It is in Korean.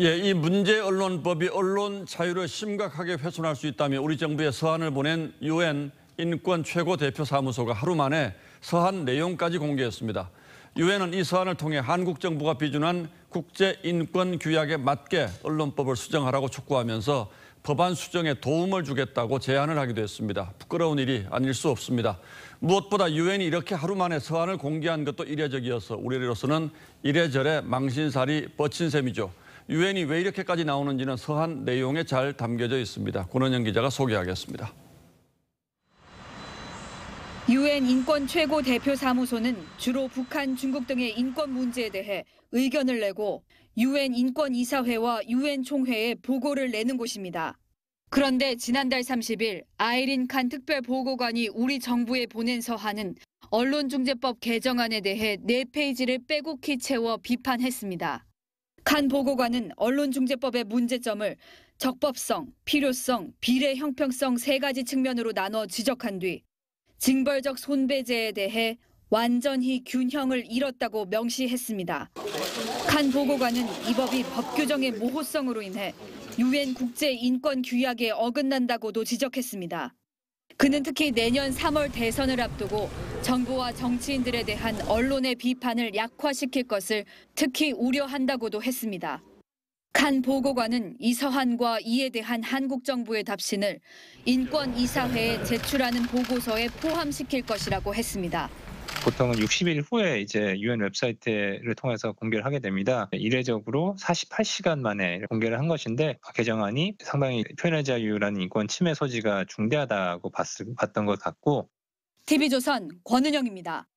예, 이 문제 언론법이 언론 자유를 심각하게 훼손할 수 있다며 우리 정부에 서한을 보낸 유엔 인권 최고 대표 사무소가 하루 만에 서한 내용까지 공개했습니다. 유엔은 이 서한을 통해 한국 정부가 비준한 국제 인권 규약에 맞게 언론법을 수정하라고 촉구하면서 법안 수정에 도움을 주겠다고 제안을 하기도 했습니다. 부끄러운 일이 아닐 수 없습니다. 무엇보다 유엔이 이렇게 하루 만에 서한을 공개한 것도 이례적이어서 우리로서는 이래저래 망신살이 뻗친 셈이죠. 유엔이 왜 이렇게까지 나오는지는 서한 내용에 잘 담겨져 있습니다. 권은영 기자가 소개하겠습니다. 유엔 인권 최고 대표 사무소는 주로 북한, 중국 등의 인권 문제에 대해 의견을 내고 유엔 인권 이사회와 유엔 총회에 보고를 내는 곳입니다. 그런데 지난달 30일 아이린 칸 특별 보고관이 우리 정부에 보낸 서한은 언론중재법 개정안에 대해 4페이지를 빼곡히 채워 비판했습니다. 칸 보고관은 언론중재법의 문제점을 적법성, 필요성, 비례 형평성 세 가지 측면으로 나눠 지적한 뒤 징벌적 손배제에 대해 완전히 균형을 잃었다고 명시했습니다. 칸 보고관은 이 법이 법 규정의 모호성으로 인해 유엔 국제 인권 규약에 어긋난다고도 지적했습니다. 그는 특히 내년 3월 대선을 앞두고 정부와 정치인들에 대한 언론의 비판을 약화시킬 것을 특히 우려한다고도 했습니다. 칸 보고관은 이서한과 이에 대한 한국 정부의 답신을 인권이사회에 제출하는 보고서에 포함시킬 것이라고 했습니다. 보통은 60일 후에 이제 유엔 웹사이트를 통해서 공개를 하게 됩니다. 이례적으로 48시간 만에 공개를 한 것인데 아, 개정안이 상당히 표현의 자유라는 인권 침해 소지가 중대하다고 봤, 봤던 것 같고 TV조선 권은영입니다.